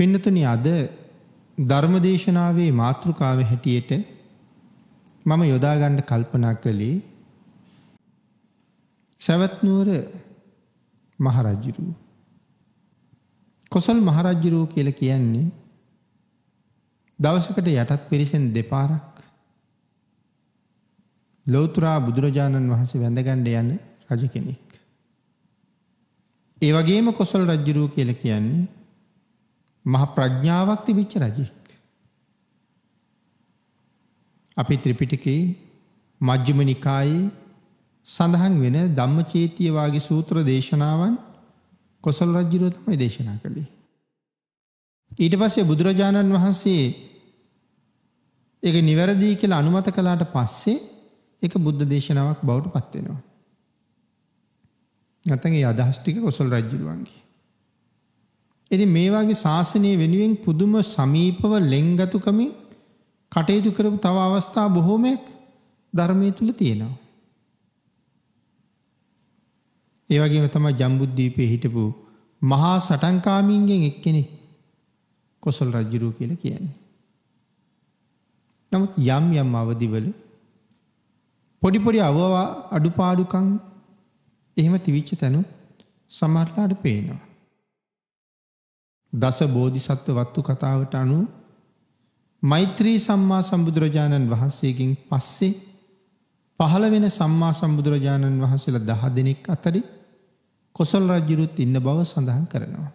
පින්නතුනි අද ධර්මදේශනාවේ මාතෘකාව හැටියට මම යොදා ගන්න කල්පනා කළේ සවැත් නුවර මහරජුරු කොසල් මහරජුරු කියලා කියන්නේ දවසකට යටත් පිරිසෙන් දෙපාරක් ලෞතුරා බුදුරජාණන් වහන්සේ වැඳගන්න යන රජ කෙනෙක්. ඒ වගේම කොසල් රජුරු කියලා කියන්නේ මහ ප්‍රඥාවක් තිබිච්ච රජෙක්. අපි ත්‍රිපිටිකේ මජ්ජිම නිකායේ සඳහන් වෙන ධම්මචේතිය වාගේ සූත්‍ර දේශනාවන් කොසල් රජුරෝ තමයි දේශනා කළේ. ඊට පස්සේ බුදුරජාණන් වහන්සේ ඒක නිවැරදි කියලා අනුමත කළාට පස්සේ ඒක බුද්ධ දේශනාවක් බවට පත් වෙනවා. නැත්නම් ඒ අදහස් ටික කොසල් රජුරුවන්ගේ ඉතින් මේ වගේ ශාසනය වෙනුවෙන් පුදුම සමීපව ලෙන්ගතුකමින් කටයුතු කරපු තව අවස්ථා බොහෝමයක් ධර්මයේ තුල තියෙනවා. ඒ වගේම තමයි ජම්බුද්දීපේ හිටපු මහා සටන්කාමීන්ගෙන් එක්කෙනෙක් කොසල් රජුරෝ කියලා කියන්නේ. නමුත් යම් යම් අවදිවල පොඩි පොඩි අඩුපාඩුකම් එහෙම තිවිච්ච තැනු සමහරලාට පේනවා. දස බෝධිසත්ව වත්තු කතාවට අනුව මෛත්‍රී සම්මා සම්බුදුරජාණන් වහන්සේකින් පස්සේ පහළ වෙන සම්මා සම්බුදුරජාණන් වහන්සේලා දහ දෙනෙක් අතරි කොසල් රජ්ජුරුත් ඉන්න බව සඳහන් කරනවා.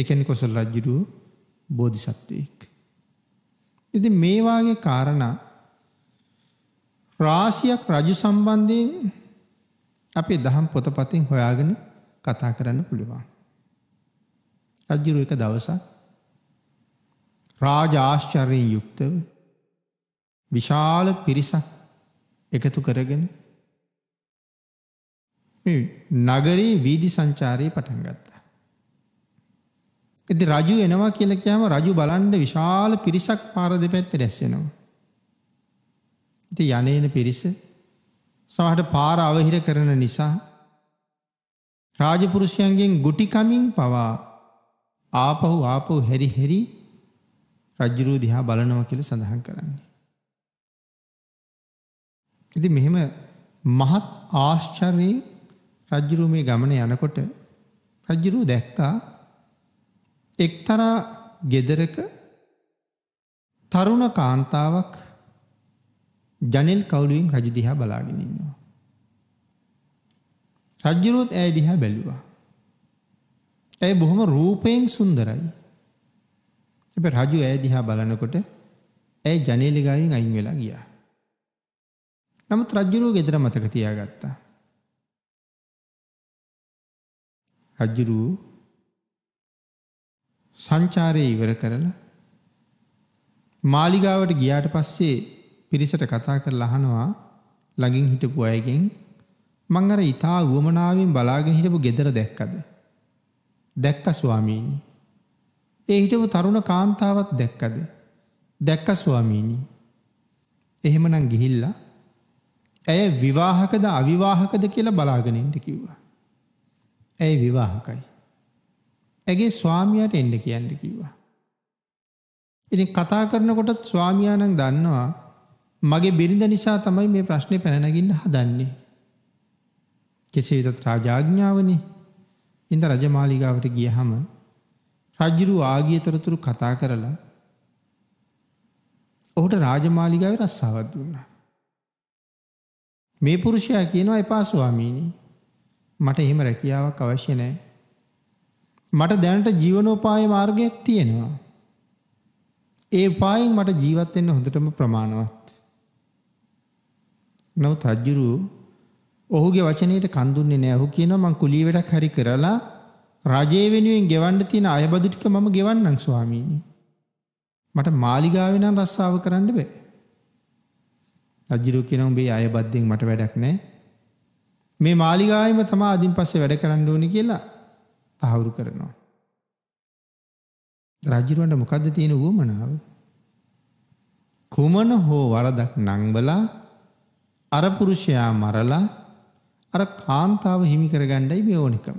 එකනි කොසල් රජ්ජුරුව බෝධිසත්වයෙක්. ඉති මේවාගේ කාරණ රාසියක් රජු සම්බන්ධයෙන් අපේ දහම් පොතපතින් හොයාගෙන කතා කරන්න පුළුවන්. රජ්ජුරු එක දවසක් රාජ ආශ්චර්යෙන් යුක්තව විශාල පිරිසක් එකතු කරගෙන නගරේ වීදි සංචාරයේ පටන් ගත්තා. ඉති රජු එනවා කියල කියම රජු බලන්ඩ විශාල පිරිසක් පාර දෙපැත්ත රැස්සෙනවා. ඉති යනේන පිරිස සමහට පාර අවහිර කරන නිසා රාජපුරුෂයන්ගෙන් ගුටිකමින් පවා ආපහු ආපහු හැරි හැරි රජ්ජුරුව දිහා බලනවා කියලා සඳහන් කරන්නේ. ඉතින් මෙහෙම මහත් ආශ්චර්යයෙන් රජ්ජුරුව මේ ගමන යනකොට රජ්ජුරුව දැක්කා එක්තරා ගෙදරක තරුණ කාන්තාවක් ජනෙල් කවුළුවෙන් රජු දිහා බලාගෙන ඉන්නවා. රජ්ජුරුවත් ඇය දිහා බැලුවා. ඇය බොහොම රූපයෙන් සුන්දරයි. එබ රජු ඇය දිහා බලනකොට ඇය ජනේලිගාවෙන් අයින් වෙලා ගියා. නමුත් රජ්ජුරුව ගෙදර මතක තියාගත්තා. රජ්ජුරුව සංචාරය ඉවර කරලා මාලිගාවට ගියාට පස්සේ පිරිසට කතා කරලා අහනවා ළඟින් හිටපු අයගෙන් මං අර ඊතා වුවමනාවෙන් බලාගෙන හිටපු ගෙදර දැක්කද? දැක්ක ස්වාමීණි. ඒ හිටපු තරුණ කාන්තාවත් දැක්කද. දැක්ක ස්වාමීණී. එහෙමනම් ගිහිල්ලා. ඇය විවාහකද අවිවාහකද කියලා බලාගෙනෙන්ට කිව්වා. ඇයි විවාහකයි. ඇගේ ස්වාමියයට එන්ඩ කියන්න කිව්වා. ඉතින් කතා කරනකොටත් ස්වාමියානං දන්නවා මගේ බිරිඳ නිසා තමයි මේ ප්‍රශ්නය පැනගින්න හදන්නේ. කෙසේ වෙතත් රාජාඥාවනේ ඉඳ රජමාලිගාවට ගියහම රජුරු ආගියතරතුරු කතා කරලා ඔහුට රාජමාලිගාවේ රස්සාවක් දුන්නා. මේ පුරුෂයා කියනවා එපා ස්වාමීනි. මට එහෙම රැකියාවක් අවශ්‍ය නැහැ. මට දැනට ජීවනෝපාය මාර්ගයක් තියෙනවා. ඒ උපායෙන් මට ජීවත් වෙන්න හොඳටම ප්‍රමාණවත්. නමුත් රජුරු ඔහුගේ වචනයට කන් දුන්නේ නැහැ. ඔහු කියනවා මං කුලී වැඩක් හරි කරලා රජයේ වෙනුවෙන් ගෙවන්න තියෙන අයබදු ටික මම ගෙවන්නම් ස්වාමීනි. මට මාලිගාවේ නම් රස්සාව කරන්න බෑ. රජිරු කියනවා උඹේ අයබද්දෙන් මට වැඩක් නැහැ. මේ මාලිගාවෙම තමයි අදින් පස්සේ වැඩ කරන්න ඕනේ කියලා තහවුරු කරනවා. රජිරුවන්ට මොකද්ද තියෙන උවමනාව? කුමන හෝ වරදක් නංවලා අර පුරුෂයා මරලා අර කාන්තාව හිමි කරගන්නයි මේ ඕනිකම.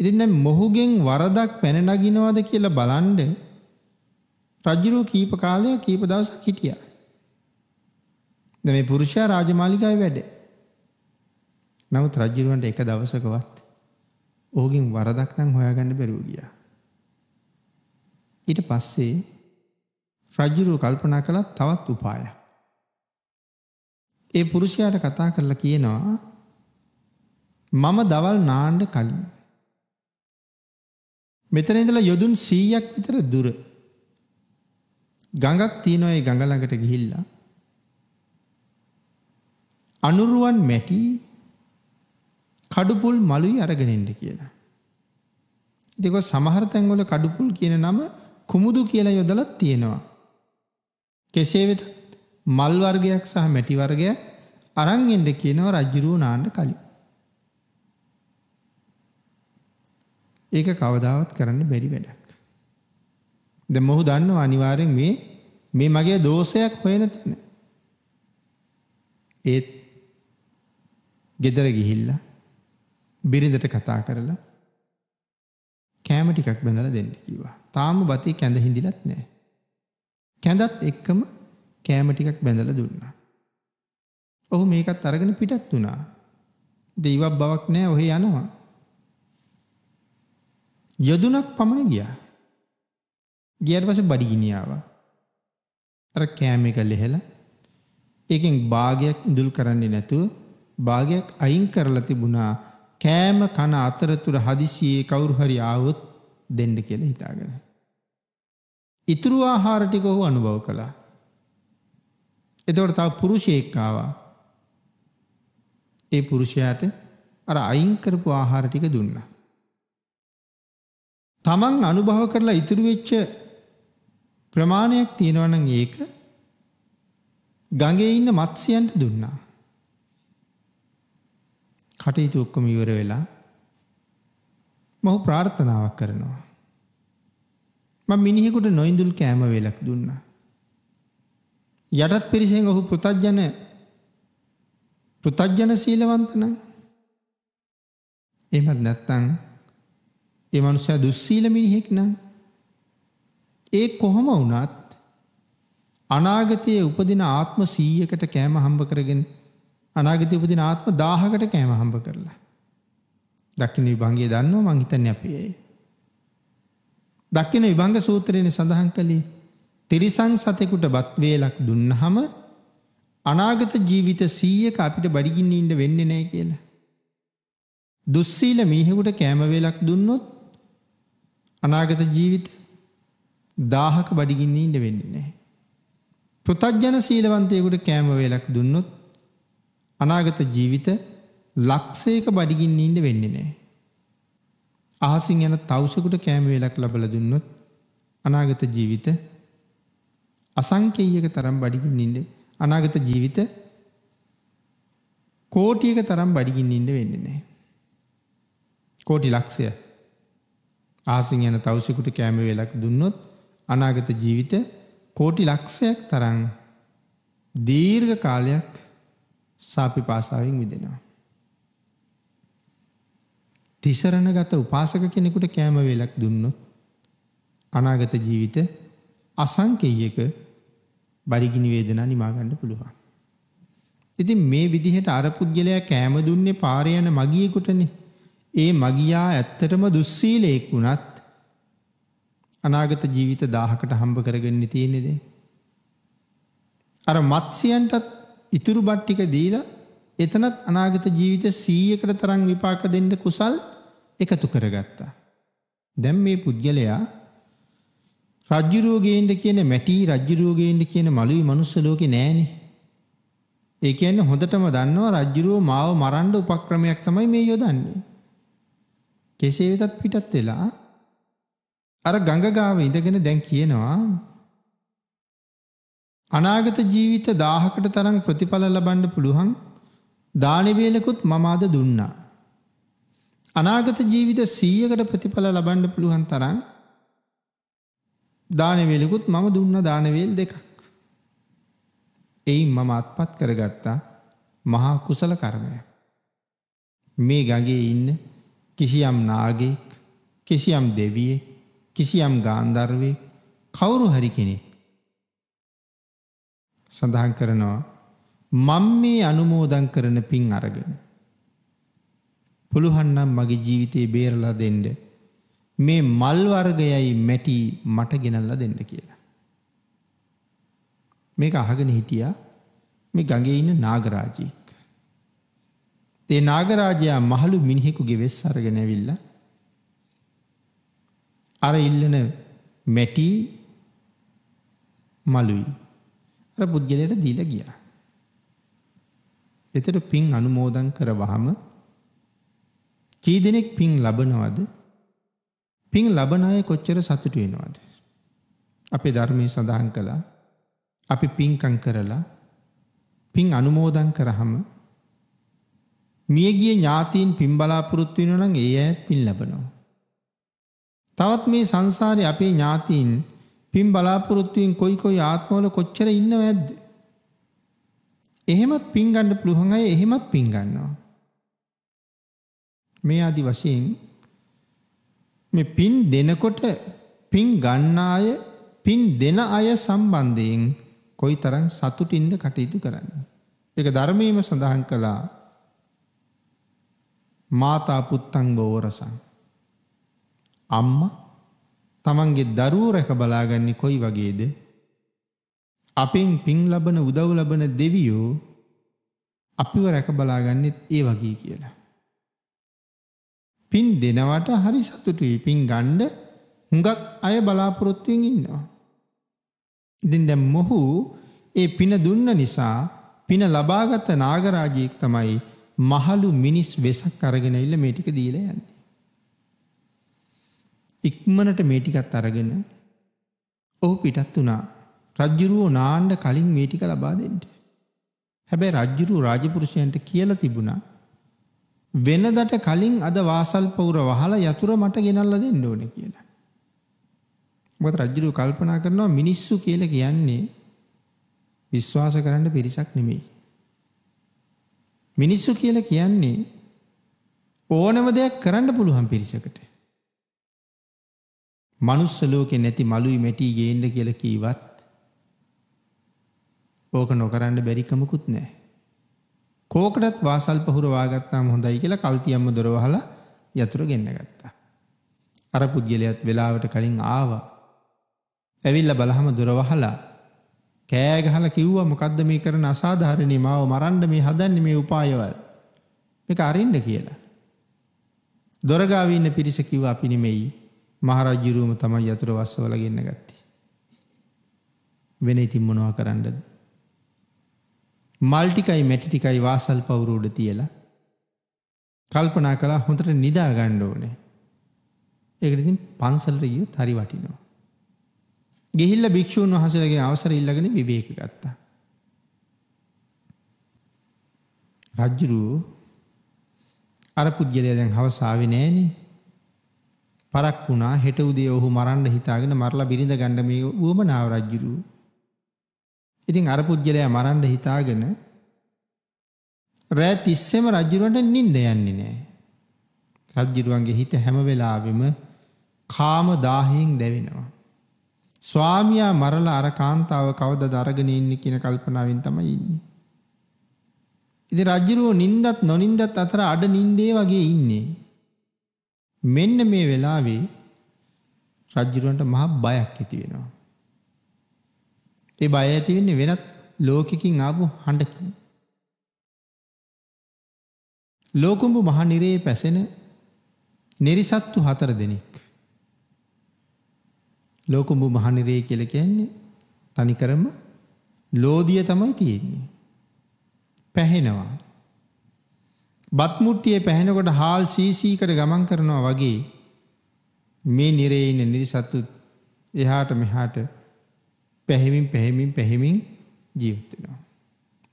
ඉතින් දැන් මොහුගෙන් වරදක් පැන නගිනවද කියලා බලන්ඩ රජුරෝ කීප කාලයක් කීප දවසක් හිටියා. දැන් මේ පුරුෂයා රාජමාලිගාවේ වැඩ. නමුත් රජුරවන්ට එක දවසකවත් ඔහුගෙන් වරදක් නම් හොයාගන්න බැරුව ගියා. ඊට පස්සේ රජුරෝ කල්පනා කළා තවත් උපායක්. ඒ පුරුෂයාට කතා කරලා කියනවා මම දවල් නාණ්ඩ කලින්. මෙතන ඉඳලා යොදුන් 100ක් විතර දුර ගඟක් තියෙනවා ඒ ගඟ ළඟට ගිහිල්ලා අනුරුවන් මැටි කඩුපුල් මලුයි අරගෙන ඉන්න කියලා. ඉතින් කො සමහර තැන්වල කඩුපුල් කියන නම කුමුදු කියලා යොදලා තියෙනවා. කෙසේ වෙතත් මල් වර්ගයක් සහ මැටි වර්ගයක් අරන් එන්න කියනවා රජුරෝ නාන්න කලින්. ඒක කවදාවත් කරන්න බැරි වැඩක්. දැන් මොහු දන්නවා අනිවාර්යෙන් මේ මේ මගේ දෝෂයක් හොයන තැන. ඒත් ගෙදර ගිහිල්ලා බිරිඳට කතා කරලා කෑම ටිකක් බඳලා දෙන්න කිව්වා. තාම බතේ කැඳ හිඳිලත් නැහැ. කැඳත් එක්කම කෑම ටිකක් බැඳලා දුන්නා. ඔහු මේකත් අරගෙන පිටත් වුණා. දෙයිවක් බවක් නැහැ ඔහේ යනවා. යදුනක් පමණ ගියා. ගියාට පස්සේ බඩගිනි ආවා. අර කෑම එක ලෙහලා ඒකෙන් භාගයක් ඉඳුල් කරන්නේ නැතුව භාගයක් අයින් කරලා තිබුණා කෑම කන අතරතුර හදිසියේ කවුරු හරි ආවොත් දෙන්න කියලා හිතාගෙන. ඉතුරු ආහාර ටික ඔහු අනුභව කළා. එතවට තව පුරුෂයෙක්කාවා. ඒ පුරුෂයාට අර අයිංකරපු ආහාර ටික දුන්න. තමන් අනුභව කරලා ඉතුරුවෙච්ච ප්‍රමාණයක් තියෙනවනං ඒක ගඟේ ඉන්න මත්සියන්ට දුන්නා. කටයුතු ඔක්කොම ඉවර වෙලා මහු ප්‍රාර්ථනාවක් කරනවා. ම මිනිහෙකුට නොයිඳුල් කෑම වෙලක් දුන්නා. යටත් පිරිසෙන් ඔහු පෘතජ්ජන පෘතජ්ජන සීලවන්තන එමත් නැත්තං ඒ මනුසය දුස්සීල මිනිහෙක් නම් ඒ කොහොම වුණත් අනාගතයේ උපදින ආත්ම සීයකට කෑම හම්බ කරගෙන අනාගත උපදින ආත්ම දාහකට කෑම හම්බ කරලා. දක්කින විභංගේ දන්නවා මංහිතන් අපේ. දක්කින විභංග සූත්‍රයන සඳහන් කළේ තිරිසං සතෙකුට බත් වේලක් දුන්නහම අනාගත ජීවිත 100ක අපිට බඩගින්න ඉන්න වෙන්නේ නැහැ කියලා. දුස්සීල මිනිහෙකුට කෑම වේලක් දුන්නොත් අනාගත ජීවිත 1000ක බඩගින්න ඉන්න වෙන්නේ නැහැ. පෘතජන සීලවන්තයෙකුට කෑම වේලක් දුන්නොත් අනාගත ජීවිත ලක්ෂයක බඩගින්න ඉන්න වෙන්නේ නැහැ. අහසින් යන තවුසෙකුට කෑම වේලක් ලබලා දුන්නොත් අනාගත ජීවිත අසංකේයක තරම් බඩිකින් ඉන්න අනාගත ජීවිත කෝටියක තරම් බඩිකින් ඉන්න වෙන්නේ නැහැ. කෝටි ලක්ෂය ආසින් යන තවුසෙකුට කෑම වේලක් දුන්නොත් අනාගත ජීවිත කෝටි ලක්ෂයක් තරම් දීර්ඝ කාලයක් සාපිපාසාවෙන් විදෙනවා. තිසරණගත උපාසක කෙනෙකුට කෑම වේලක් දුන්නොත් අනාගත ජීවිත අසංකේයක බරිගිනි වේදනා නිමා ගන්න පුළුවන්. ඉතින් මේ විදිහට අර පුජ්‍යලයා කෑම දුන්නේ පාරේ යන මගියෙකුටනේ. ඒ මගියා ඇත්තටම දුස්සීලෙක් වුණත් අනාගත ජීවිත 1000කට හම්බ කරගන්න තියෙන්නේ දේ. අර මත්ස්‍යයන්ටත් ඉතුරු බත් ටික දීලා එතනත් අනාගත ජීවිත 100කට තරම් විපාක දෙන්න කුසල් එකතු කරගත්තා. දැන් මේ පුජ්‍යලයා රජ්ජුරුවගේන්ට කියන මැටි රජ්ජුරුවගේන්ට කියන මළුයි මනුස්ස ලෝකේ නෑනේ. ඒ කියන්නේ හොඳටම දන්නවා රජ්ජුරුව මාව මරන්න උපක්‍රමයක් තමයි මේ යොදන්නේ. කෙසේ වෙතත් පිටත් වෙලා අර ගංගගාව ඉඳගෙන දැන් කියනවා අනාගත ජීවිත 1000කට තරම් ප්‍රතිඵල ලබන්න පුළුවන් දානි වේලකුත් මම අද දුන්නා. අනාගත ජීවිත 100කට ප්‍රතිඵල ලබන්න පුළුවන් තරම් දානවේලෙකුත් මම දුන්න දානවේල් දෙකක්. එයින් මම අත්පත් කරගත්තා මහා කුසල කර්මය. මේ ගගේ ඉන්න කිසියම් නාගෙක් කිසියම් දෙවියෙක් කිසියම් ගාන්ධර්වේ කවුරු හරි කෙනෙක්. සඳහන් කරනවා මං මේ අනුමෝදන් කරන පින් අරගෙන. පුළුහන්නම් මගේ ජීවිතයේ බේරලා දෙෙන්ඩ මේ මල් වර්ගයයි මැටි මට ගෙනල්ලා දෙන්න කියලා. මේක අහගෙන හිටියා මේ ගඟේ ඉන්න නාගරාජයෙක්. ඒ නාගරාජයා මහලු මිනිහෙකුගේ වෙස් අරගෙන ඇවිල්ලා අර ඉල්ලන මැටි මලුයි අර පුද්ගලයට දීලා ගියා. එතකොට පින් අනුමෝදන් කරවහම කී දෙනෙක් පින් ලබනවද? පින් ලබන අය කොච්චර සතුටු වෙනවද. අපේ ධර්මය සඳහන් කළා අපි පින්කං කරලා පින් අනුමෝදන් කරහම මියගිය ඥාතීන් පින් බලාපොරොත්තු වෙනනම් ඒ ඇත් පින් ලබනවා. තවත් මේ සංසාරය අපේ ඥාතීන් පින් බලාපොරොත්තුවෙන් කොයි කොයි ආත්මවල කොච්චර ඉන්නව ඇද්ද. එහෙමත් පින් ගන්න පුළුවන් අය එහෙමත් පින් ගන්නවා. මේ ආදි වශයෙන් මේ පින් දෙනකොට පින් ගන්න අය පින් දෙන අය සම්බන්ධයෙන් කොයිතරම් සතුටින්ද කටයුතු කරන්නේ. ඒක ධර්මයේම සඳහන් කළා. මාතා පුත්තං බෝරසං. අම්මා තමන්ගේ දරුවෝ රැක බලාගන්නේ කොයි වගේද? අපෙන් පින් ලබන උදව් ලබන දෙවියෝ අපිව රැක බලාගන්නෙත් ඒ වගේ කියලා. පින් දෙනවට හරි සතුටුයි පින් ගණ්ඩ හුඟක් අය බලාපොරොත්තුවෙන් ඉන්නවා. ඉතින් දැම් මොහු ඒ පින දුන්න නිසා පින ලබාගත නාගරාජයෙක් තමයි මහලු මිනිස් වෙසක් අරගෙන ඉල්ල මේටික දීල යන්නේ. ඉක්මනට මේටිකත් අරගෙන ඔහු පිටත් වනා රජ්ජුරුවෝ නාණ්ඩ කලින් මේටික ලබා දෙෙන්ට. හැබැයි රජ්ජුරු රාජපුරුෂයන්ට කියල තිබුණා වෙනදට කලින් අද වාසල් පවුර වහලා යතුර මට ගෙනල්ලා දෙන්න ඕනේ කියලා. මොකද රජුරු කල්පනා කරනවා මිනිස්සු කියලා කියන්නේ විශ්වාස කරන්න පිරිසක් නෙමෙයි. මිනිස්සු කියලා කියන්නේ ඕනම දෙයක් කරන්න පුළුවන් පිරිසකට. මනුස්ස ලෝකේ නැති මලුයි මෙටි ගේන්න කියලා කීවත් ඕක නොකරන්න බැරි කමකුත් නැහැ. කෝකටත් වාසල් පහුරවාගත්තාම හොඳයි කියලා කල්තියම්ම දොරවහලා යතුරු ගෙන්න ගත්තා. අර පුද්ගලයත් වෙලාවට කලින් ආවා. ඇවිල්ල බලහම දොරවහලා කෑගහල කිව්ව මොකද්ද මේ කරන අසාධාරණේ මාව මරන්න මේ හදන්නේ මේ උපායවල්. මේක අරින්න කියලා. දොරගාව ඉන්න පිරිස කිව්වා අපි නෙමෙයි මහරජුරුවම තමයි යතුරු වස්සවල ගෙන්න ගත්තේ. වෙන ඉතින් මොනවා කරන්නද? මල්ටිකයි මැටිටිකයි වාසල් පවුරෝඩ තියලා කල්පනා කලා හොඳට නිදා ගණ්ඩෝනේ. ඒකටින් පන්සල්ට ගිය හරි වටිනවා. ගෙහිල්ල භික්‍ෂූන් වහසලගේ අවසර ඉල්ලගෙන විවේක ගත්තා. රජ්ජුරූ අර පුද්ගලය දැන් හවසාාව නෑනේ පරක් වුණා හෙට උදේ ඔහු මරන්ඩ හිතාගෙන මරලා බිරිඳ ගණ්ඩමේ වුවමනාව රජ්ජුරූ ඉතින් අර පුජ්‍යලයා මරන්න හිතාගෙන රෑ තිස්සෙම රජුරන්ට නිින්ද යන්නේ නෑ. රජ්ජිරුවන්ගේ හිත හැම වෙලාවෙම කාම දාහයෙන් දැවෙනවා. ස්වාමියා මරලා අර කාන්තාව කවද දරගෙන ඉන්නේ කියන කල්පනාවෙන් තමයි ඉන්නේ. ඉතින් රජ්ජිරුව නිින්දත් නොනින්දත් අතර අඩ නිින්දේ වගේ ඉන්නේ. මෙන්න මේ වෙලාවේ රජ්ජිරුවන්ට මහ බයක් ඇති වෙනවා. ඒ බය ඇති වෙන්නේ වෙනත් ලෝකකින් ආපු හඬකින්. ලෝකුඹ මහ නිරේ පැසෙන නිරිසත්තු හතර දෙනෙක්. ලෝකුඹ මහ නිරේ කියලා කියන්නේ තනිකරම ලෝදිය තමයි තියෙන්නේ. පැහෙනවා. බත් මුට්ටියේ පැහෙනකොට හාල් සීසීකට ගමන් කරනවා වගේ මේ නිරේ ඉන්න නිරිසත්තු එහාට මෙහාට පැහෙමින් පැහෙමින් පැහෙමින් ජීවත් වෙනවා.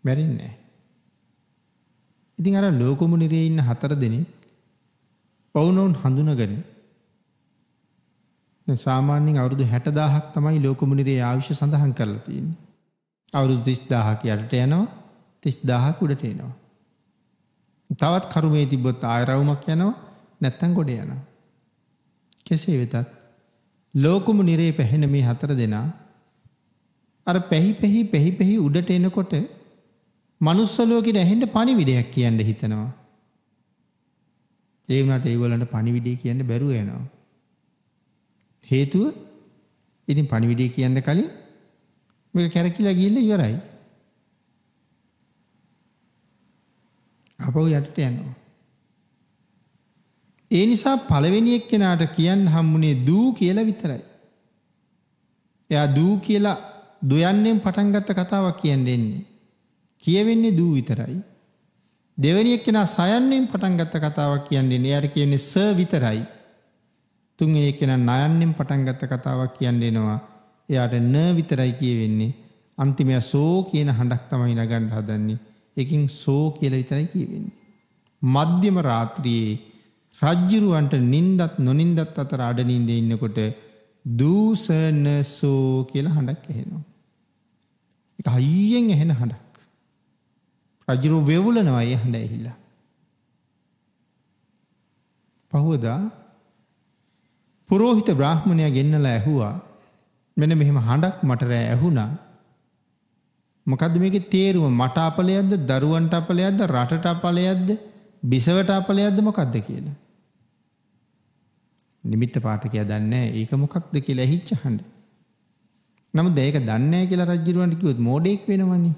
මැරෙන්නේ නැහැ. ඉතින් අර ලෝකමුනිරේ ඉන්න හතර දෙනෙක් වවුනොන් හඳුනගෙන දැන් සාමාන්‍යයෙන් අවුරුදු 60000ක් තමයි ලෝකමුනිරේ ආයුෂ සඳහන් කරලා තියෙන්නේ. අවුරුදු 30000ක් යටට යනවා 30000ක් උඩට එනවා. තවත් කරුමේ තිබ්බොත් ආයරවුමක් යනවා නැත්තම් ගොඩ යනවා. කෙසේ වෙතත් ලෝකමුනිරේ පැහෙන මේ හතර දෙනා අර පැහි පැහි පැහි පැහි උඩට එනකොට මනුස්සලෝකෙට ඇහෙන්න පණිවිඩයක් කියන්න හිතනවා. ඒ වුණාට ඒගොල්ලන්ට පණිවිඩය කියන්න බැරුව යනවා. හේතුව ඉතින් පණිවිඩය කියන්න කලින් මේක කැරකිලා ගිහිල්ලා ඉවරයි. අපව යටට යනවා. ඒ නිසා පළවෙනි එක්කෙනාට කියන්න හම්බුනේ දූ කියලා විතරයි. එයා දූ කියලා දුයන්නෙන් පටන් ගත්ත කතාවක් කියන්න එන්නේ. කියවෙන්නේ දූ විතරයි. දෙවෙනි එක්කෙනා සයන්නෙන් පටන් ගත්ත කතාවක් කියන්න එන්නේ. එයාට කියන්නේ ස විතරයි. තුන්වෙනි එක්කෙනා නයන්නෙන් පටන් ගත්ත කතාවක් කියන්න එනවා. එයාට න විතරයි කියවෙන්නේ. අන්තිමයා සෝ කියන හඬක් තමයි නගන්න හදන්නේ. ඒකෙන් සෝ කියලා විතරයි කියවෙන්නේ. මධ්‍යම රාත්‍රියේ රජ්ජුරුවන්ට නින්දත් නොනින්දත් අතර අඩනින්ද ඉන්නකොට දූසනසෝ කියලා හඬක් එහෙනවා. එක හයියෙන් එහෙන හඬක්. රජරු වෙවුලනවා ඒ හඬ ඇහිලා. පහුවදා පුරෝහිත බ්‍රාහ්මණයා ගෙන්නලා ඇහුවා මෙන මෙහෙම හඬක් මට රෑ ඇහුණා. මොකද්ද මේකේ තේරුම මට අපලයක්ද දරුවන්ට අපලයක්ද රටට අපලයක්ද බිසවට අපලයක්ද මොකද්ද කියලා. නිමිත්ත පාඨකයා දන්නේ ඒක මොකක්ද කියලා ඇහිච්ච හඬ. නමුත් ඒක දන්නේ නැහැ කියලා රජුරවන්ට කිව්වොත් මෝඩෙක් වෙනවනේ.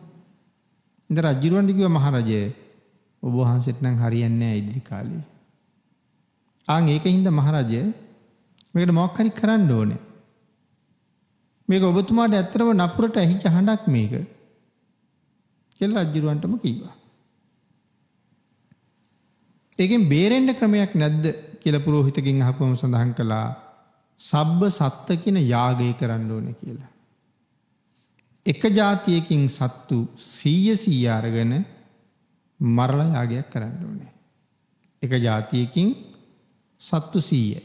ඉතින් රජුරවන්ට කිව්වා මහරජය ඔබ වහන්සේට නම් හරියන්නේ නැහැ ඉදිරි කාලේ. ආන් ඒකින්ද මහරජය මේකට මොකක් හරි කරන්න ඕනේ. මේක ඔබතුමාට ඇත්තටම නපුරට ඇහිච්ච හඬක් මේක. කියලා රජුරවන්ටම කිව්වා. ඒකෙන් බේරෙන්න ක්‍රමයක් නැද්ද? කියල පුරෝහිතකින් අහකුවම සඳහන් කළා සබ්බ සත්ත කියන යාගය කරන්න ඕන කියලා. එක ජාතියකින් සත්තු සීය සීයාරගෙන මරල යාගයක් කරන්න ඕනේ. එක ජාතියකින් සත්තු සීයයි.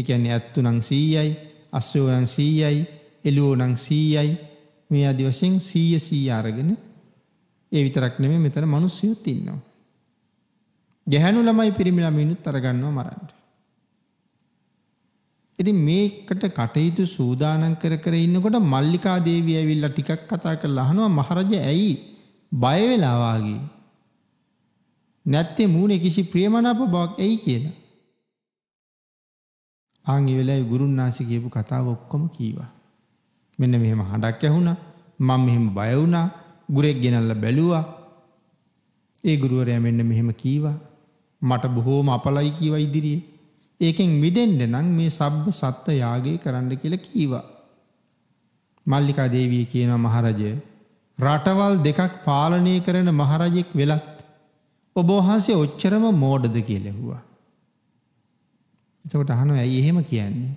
එකන ඇත්තු නං සීයයි අස්සෝනං සීයයි එලුවෝනං සීයයි මේ අදිවශයෙන් සීය සීයාරගෙන ඒ විතරක් නෙමේ මෙතන මනුස්්‍යයුත් ඉන්නවා. ගැහැණු ළමයි පිරිමි ළමයිනුත් අරගන්නවා මරන්න. ඉතින් මේකට කටයුතු සූදානම් කර කර ඉන්නකොට මල්ලිකා දේවිය ඇවිල්ලා ටිකක් කතා කරලා අහනවා මහරජා ඇයි බය වෙලා වාගේ නැත්තේ මූණේ කිසි ප්‍රියමනාප බවක් ඇයි කියලා. ආන් ඒ වෙලාවේ ගුරුන්නාසි කියපු කතාව ඔක්කොම කීවා. මෙන්න මෙහෙම හඬක් ඇහුණා. මම මෙහෙම බය වුණා. ගුරෙක් ගෙනල්ලා බැලුවා. ඒ ගුරුවරයා මෙන්න මෙහෙම කීවා. මට බොහෝම අපලයි කීව ඉදිරියේ. ඒකෙන් මිදෙන්න නම් මේ සබ්බ සත්ත්ව යාගය කරන්න කියලා කීවා. මල්ලිකා දේවිය කියනවා මහරජය රටවල් දෙකක් පාලනය කරන මහරජෙක් වෙලත් ඔබ වහන්සේ ඔච්චරම මෝඩද කියලෙහුවා. එතකොට අහනවා ඇයි එහෙම කියන්නේ?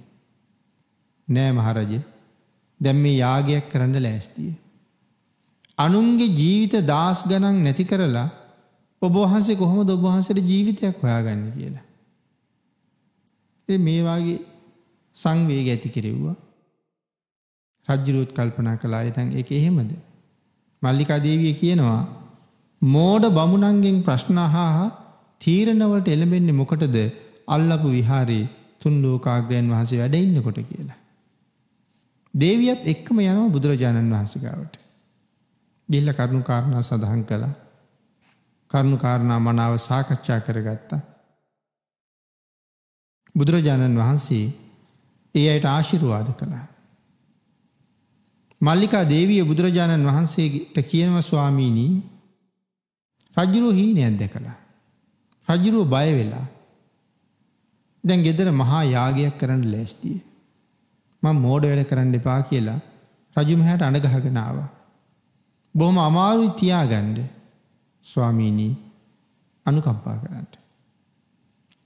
නෑ මහරජේ. දැන් මේ යාගයක් කරන්න ලෑස්තියි. අනුන්ගේ ජීවිත දාස් ගණන් නැති කරලා ඔබහන්සේ කොහොම ඔබහන්සට ජීවිතයක් හොයාගන්න කියලා. එ මේවාගේ සංවේග ඇති කෙරෙව්වා. රජ්ජිරූත් කල්පනා කලායටන් එක එහෙමද. මල්ලිකාදේවිය කියනවා මෝඩ බමුණන්ගෙන් ප්‍රශ්නහාහා තීරණවට එළඹෙන්නේ මොකටද අල්ලපු විහාරයේ තුන් ලෝකාග්‍රයන් වහන්සේ වැඩඉන්න කොට කියලා. දේවියත් එක්කම යනවා බුදුරජාණන් වහන්සගාවට. ගිල්ල කරුණු කාරණා සඳහන් කලා කරුණු කාරණා මනාව සාකච්ඡා කරගත්තා. බුදුරජාණන් වහන්සේ ඒ අයට ආශිරුවාද කළා. මල්ලිකා දේවිය බුදුරජාණන් වහන්සේට කියනව ස්වාමීණී රජ්ජුරුව හීනයක් දැකලා. රජුරුව බය වෙලා. දැන් ගෙදර මහා යාගයක් කරන්න ලැස්තිය. මං මෝඩ වැඩ කරන්න එපා කියලා රජුමහැට අනගහගෙනාව. බොහොම අමාරුයි තියාගන්ඩ ස්වාමීනී අනුකම්පා කරන්නට.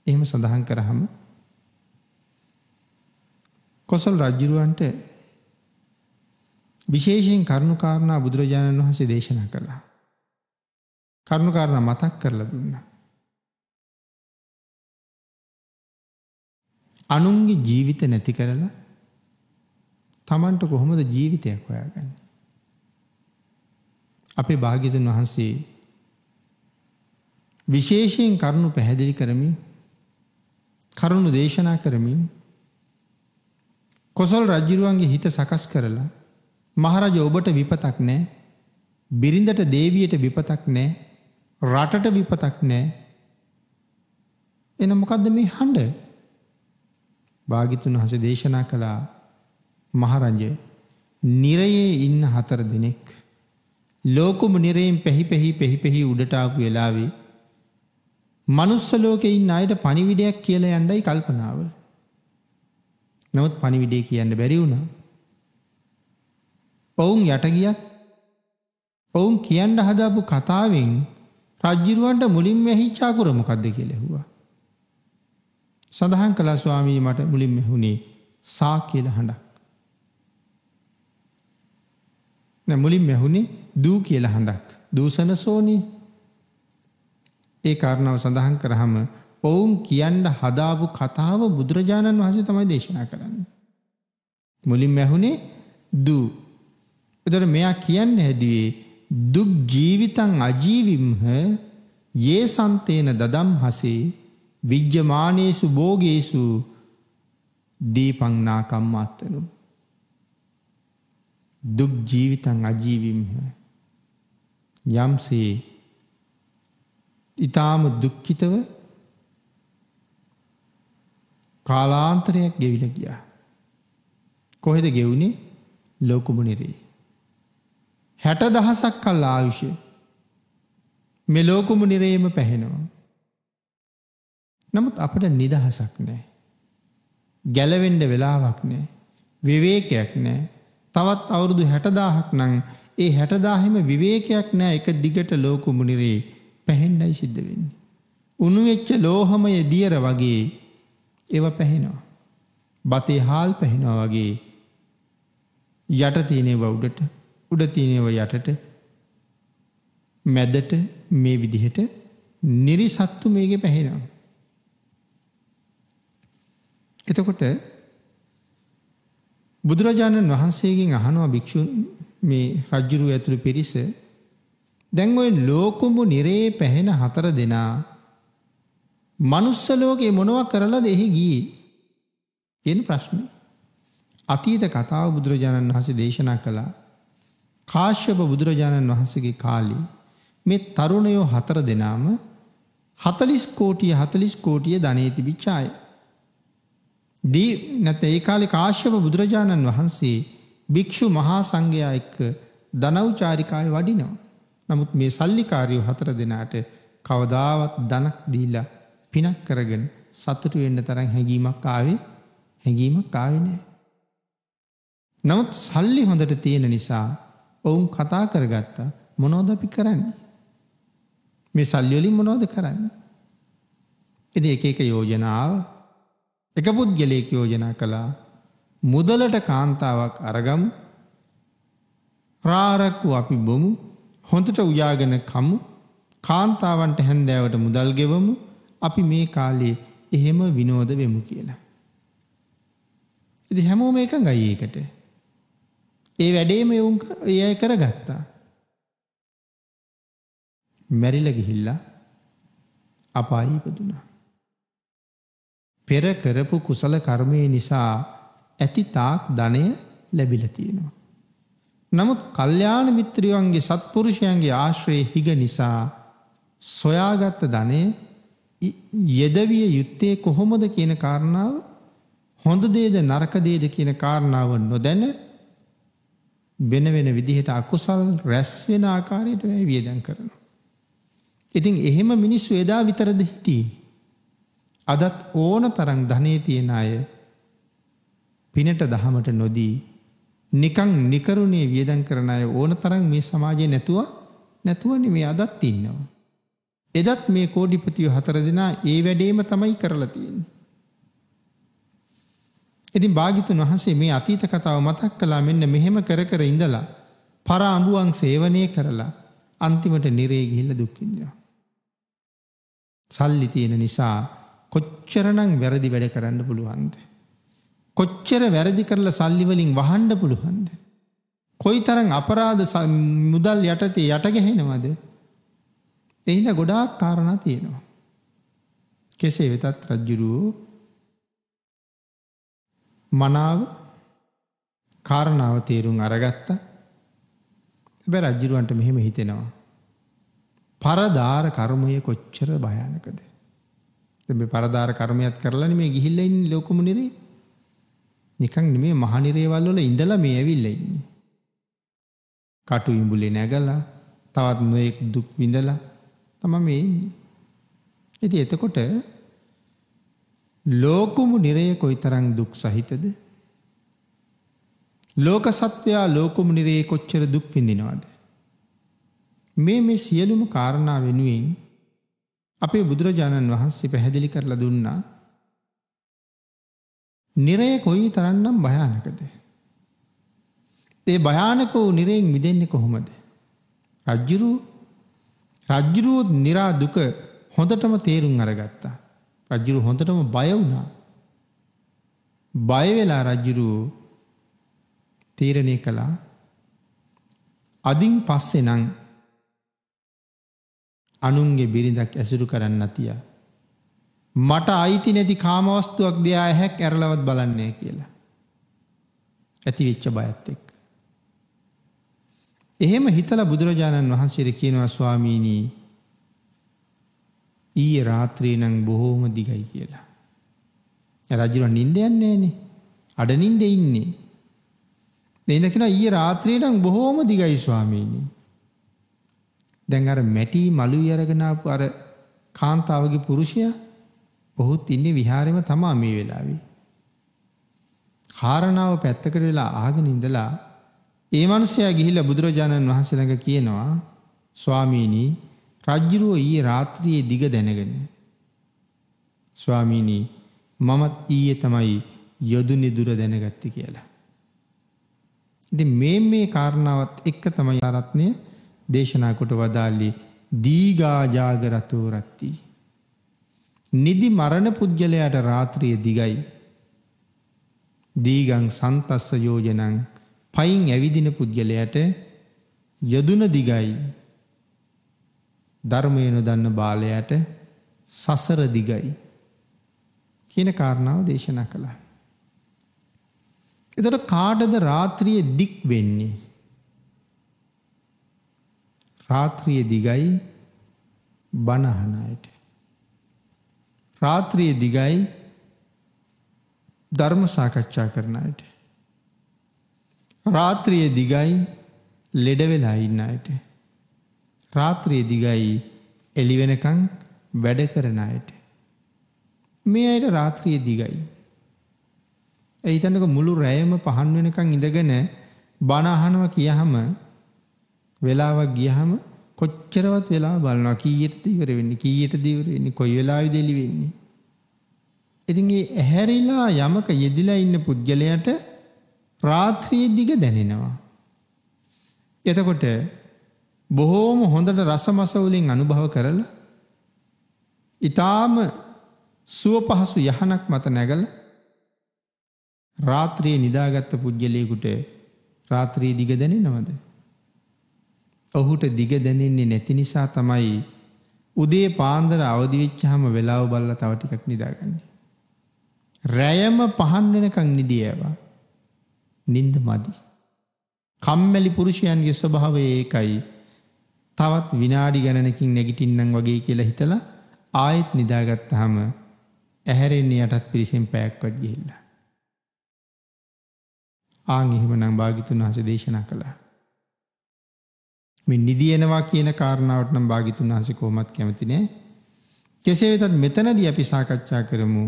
එහෙම සඳහන් කරහම කොසල් රජ්ජුරුවන්ට විශේෂයෙන් කරුණුකාරණා බුදුරජාණන් වහන්සේ දේශනා කළා. කරුණුකාරණ මතක් කරලා දුන්න. අනුන්ගේ ජීවිත නැති කරලා තමන්ට කොහොමද ජීවිතයක් හොයාගන්න. අපේ භාගිතන් වහන්සේ විශේෂයෙන් කරුණු පැහැදිලි කරමින් කරුණු දේශනා කරමින් කොසල් රජ්ජිරුවන්ගේ හිත සකස් කරලා මහරජ ඔබට විපතක් නෑ බිරිඳට දේවියට විපතක් නෑ රටට විපතක් නෑ එන මොකක්ද මේ හඬ භාගිතුන් හස දේශනා කළා මහරජ නිරයේ ඉන්න හතර දෙනෙක් ලෝකුම නිරයෙන් පැහි පැහි පෙහි පෙහි උඩටාපු වෙලාවේ මනුස්ස ලෝකේ ඉන්න අයට පණිවිඩයක් කියලා යන්නයි කල්පනාව. නමුත් පණිවිඩය කියන්න බැරි වුණා. ඔවුන් යට ගියත් ඔවුන් කියන්න හදාපු කතාවෙන් රජ්ජිරුවන්ට මුලින්ම ඇහිච්ච අකුර මොකද්ද කියලා ඇහුවා. සඳහන් කළා ස්වාමී මට මුලින්ම ඇහුනේ සා කියලා හඬක්. නෑ මුලින්ම ඇහුනේ දූ කියලා හඬක්. දූෂණ සෝනේ ඒ කාරණාව සඳහන් කරහම ඔවුන් කියන්න හදාපු කතාව බුදුරජාණන් වහසේ තමයි දේශනා කරන්න. මුලින් මැහුණේ දූ. එතට මෙයා කියන්න හැදුවේ දුක් ජීවිතං අජීවිම්හ ඒ සන්තේන දදම් හසේ විජ්්‍යමානයේසු බෝගේසු දීපංනාකම්ම අත්තනු. දුක් ජීවිතං අජීවිම්හ යම්සේ ඉතාම දුක්ඛිතව කාලාන්තරයක් ගෙවිල ගියා. කොහෙද ගෙවුනේ? ලෝකුමුනිරේ. 60 දහසක් කල් ආයුෂ මේ ලෝකුමුනිරේම පැහැෙනවා. නමුත් අපට නිදහසක් නැහැ. ගැලවෙන්න වෙලාවක් නැහැ. විවේකයක් නැහැ. තවත් අවුරුදු 60000ක් නම් ඒ 60000ෙම විවේකයක් නැහැ එක දිගට ලෝකුමුනිරේ පැහෙන්ඩයි සිද්ධ වෙන්නේ. උනුවෙච්ච ලෝහමය දියර වගේ ඒව පැහෙනවා. බතේ හාල් පැහෙනවා වගේ යට තියනෙව උඩට උඩ තියනෙව යටට මැදට මේ විදිහට නිරි සත්තු මේක පැහෙනවා. එතකොට බුදුරජාණන් වහන්සේගෙන් අහනවා භික්‍ෂූන් මේ රජ්ජුරු ඇතුළු පිරිස දැන් ඔය ලෝකුඹු නිරේ පැහෙන හතර දෙනා මනුස්ස ලෝකේ මොනවා කරලා දෙහි ගී කියන ප්‍රශ්නය. අතීත කතාව බුදුරජාණන් වහසේ දේශනා කළා කාශ්‍යප බුදුරජාණන් වහන්සගේ කාලී මෙ තරුණයෝ හතර දෙනාම හතලිස් කෝටිය හතලිස් කෝටිය ධනේති විච්චාය. දී නැත ඒ කාලෙ කාශ්‍යප බුදුරජාණන් වහන්සේ භික්‍ෂු මහා සංඝයා එක්ක දනව්චාරිකාය වඩිනවා. නමුත් මේ සල්ලිකාරයෝ හතර දෙනාට කවදාවත් දනක් දීලා පිනක් කරගෙන සතුටු වෙන්න තරම් හැඟීමක් ආවේ හැඟීමක් ආවේ නෑ. නමුත් සල්ලි හොඳට තියෙන නිසා ඔවුන් කතා කරගත්තා මොනෝද අපි කරන්නේ. මේ සල්ලියොලින් මොනෝද කරන්න. එද එක එක යෝජනාව එක පුද්ගලයෙක් යෝජනා කළා මුදලට කාන්තාවක් අරගම් රාරක්කු අපි බොමු හොඳට උයාගෙන කමු කාන්තාවන්ට හැන්දෑවට මුදල් ගෙවමු අපි මේ කාලේ එහෙම විනෝද වෙමු කියලා. ඉති හැමෝම එක ගයකට. ඒ වැඩේම එවුන් ඒ අය කරගත්තා. මැරිල ගිහිල්ලා අපායිපදුනා. පෙර කරපු කුසල කර්මය නිසා ඇති තාක් ධනය ලැබිල තියෙනවා. නමුත් කල්්‍යාන මිත්‍රියවන්ගේ සත්පුරුෂයන්ගේ ආශ්‍රයේ හිග නිසා සොයාගත්ත ධනය යෙදවිය යුත්තේ කොහොමද කියන කාරණාව හොඳ දේද නරකදේද කියන කාරණාව නොදැන වෙන වෙන විදිහට අකුසල් රැස්වෙන ආකාරයට වැ වියදැන් කරනවා. ඉතින් එහෙම මිනිස්සු එදා විතරද හිටී. අදත් ඕන තරං ධනය තියෙන අය පිනට දහමට නොදී නිකං නිකරුණේ වියදන් කරන අය ඕන තරම් මේ සමාජයේ නැතුව නැතුවනේ මේ අදත් ඉන්නවා. එදත් මේ කෝඩිපතියෝ හතර දෙනා ඒ වැඩේම තමයි කරලා තියෙන්නේ. ඉතින් භාග්‍යතුන් වහන්සේ මේ අතීත කතාව මතක් කළා මෙන්න මෙහෙම කර කර ඉඳලා පර අඹුවන් සේවනය කරලා අන්තිමට නිරේ ගිහිල්ලා දුක් විඳිනවා. සල්ලි තියෙන නිසා කොච්චරනම් වැරදි වැඩ කරන්න පුළුවන්ද? කොච්චර වැරදි කරලා සල්ලි වලින් වහන්න පුළුවන්ද? කොයිතරම් අපරාධ මුදල් යටතේ යටගැහෙනවද? එහිලා ගොඩාක් කාරණා තියෙනවා. කෙසේ වෙතත් රජුරෝ මනාව කාරණාව තේරුම් අරගත්තා. හැබැයි රජුරවන්ට මෙහෙම හිතෙනවා. පරදාර කර්මය කොච්චර භයානකද? දැන් මේ පරදාර කර්මයක් කරලා නෙමෙයි ගිහිල්ලා ඉන්නේ ලෝකමුනිරේ. නිකන් නෙමේ මහනිරේවල් වල ඉඳලා මේ ඇවිල්ලා ඉන්නේ. කටු ඉඹුලේ නැගලා තවත් නොයෙක් දුක් විඳලා තමයි මේ ඉන්නේ. ඉතින් එතකොට ලෝකුමු නිරය කොයිතරම් දුක් සහිතද? ලෝක සත්වයා ලෝකුමු නිරේ කොච්චර දුක් විඳිනවද? මේ මේ සියලුම කාරණා වෙනුවෙන් අපේ බුදුරජාණන් වහන්සේ පැහැදිලි කරලා දුන්නා නිරය කොයි තරන්නම් භයානකද. ඒ භයානක වූ නිරයෙන් මිදෙන්නේ කොහොමද. රජ්ජුරු රජ්ජුරුවෝත් නිරා දුක හොඳටම තේරුම් අරගත්තා. රජ්ජුරු හොඳටම බය වුණා. බයවෙලා රජ්ජුරුවෝ තීරණය කළා අදින් පස්සේ නං අනුන්ගේ බිරිඳක් ඇසුරු කරන්න තියා මට අයිති නැති කාමවස්තුවක් දෙයා හැක් ඇරලවත් බලන්නේ කියලා. ඇති විච්ච බයත් එක්ක. එහෙම හිතල බුදුරජාණන් වහන්සේට කියනවා ස්වාමීනී ඊයේ රාත්‍රී නම් බොහෝම දිගයි කියලා. රජුර නිින්ද යන්නේ නේ. අඩ නිින්ද ඉන්නේ. දෙයින් කියනවා ඊයේ රාත්‍රී නම් බොහෝම දිගයි ස්වාමීනී. දැන් අර මැටි මලුයි අරගෙන ආපු අර කාන්තාවගේ පුරුෂයා ඔහුත් ඉන්නේ විහාරෙම තමා මේ වෙලාවේ. කාරණාව පැත්තකට වෙලා අහගෙන ඉඳලා ඒ මිනිසයා ගිහිල්ලා බුදුරජාණන් වහන්සේ ළඟ කියනවා ස්වාමීනි රජ්ජුරුව ඊයේ රාත්‍රියේ දිග දැනගෙන ස්වාමීනි මමත් ඊයේ තමයි යොදුනි දුර දැනගත්තේ කියලා. ඉතින් මේ මේ කාරණාවත් එක්ක තමයි ආරත්නේ දේශනා කොට වදාළේ දීගා ජාගරතෝ රත්ති නිදි මරණ පුද්ගලයාට රාත්‍රිය දිගයි. දීගං සන්තස්ස යෝජනං පයින් ඇවිදින පුද්ගලයට යදුන දිගයි. ධර්මයනු දන්න බාලයට සසර දිගයි. කියන කාරණාව දේශනා කළා. එතට කාටද රාත්‍රිය දික් වෙන්නේ. රාත්‍රිය දිගයි බණහනයට. රාත්‍රියේ දිගයි ධර්ම සාකච්ඡා කරන අයට. රාත්‍රියේ දිගයි ලෙඩ වෙලා ඉන්න අයට. රාත්‍රියේ දිගයි එළි වෙනකන් වැඩ කරන අයට. මේ අයට රාත්‍රියේ දිගයි. එයිතනක මුළු රැයම පහන් වෙනකන් ඉඳගෙන බණ අහනවා කියහම වෙලාවක් ගියහම කොච්චරවත් වෙලා බලනවා කීයටද ඉවර වෙන්නේ කීයටද ඉවර වෙන්නේ කොයි වෙලාවෙද එළි වෙන්නේ ඉතින් ඒ ඇහැරිලා යමක යෙදිලා ඉන්න පුද්ගලයාට රාත්‍රියේ දිග දැනෙනවා. එතකොට බොහෝම හොඳට රසමස වලින් අනුභව කරලා ඊටාම සුව පහසු යහනක් මත නැගලා රාත්‍රියේ නිදාගත්ත පුද්ගලයෙකුට රාත්‍රියේ දිග දැනෙනවද? ඔහුට දිග දැනෙන්නේ නැති නිසා තමයි උදේ පාන්දර අවදිවිච්චහම වෙලාව බල්ල තව ටිකක් නිදාගන්නේ. රැයම පහන් වෙනකං නිදියවා. නින්ද මදි. කම්මැලි පුරුෂයන්ගේ ස්වභාවය ඒකයි. තවත් විනාඩි ගණනකින් නැගිටින්නම් වගේ කියලා හිතලා ආයෙත් නිදාගත්තාම ඇහැරෙන්නේ යටත් පිරිසෙන් පැයක්වත් ගිහිල්ලා. ආන් එහෙමනම් භාග්‍යතුන් වහන්සේ දේශනා කළා. මේ නිදියනවා කියන කාරණාවට නම් භාග්‍යතුන් වහන්සේ කොහොමත් කැමති නෑ. කෙසේ වෙතත් මෙතනදී අපි සාකච්ඡා කරමු.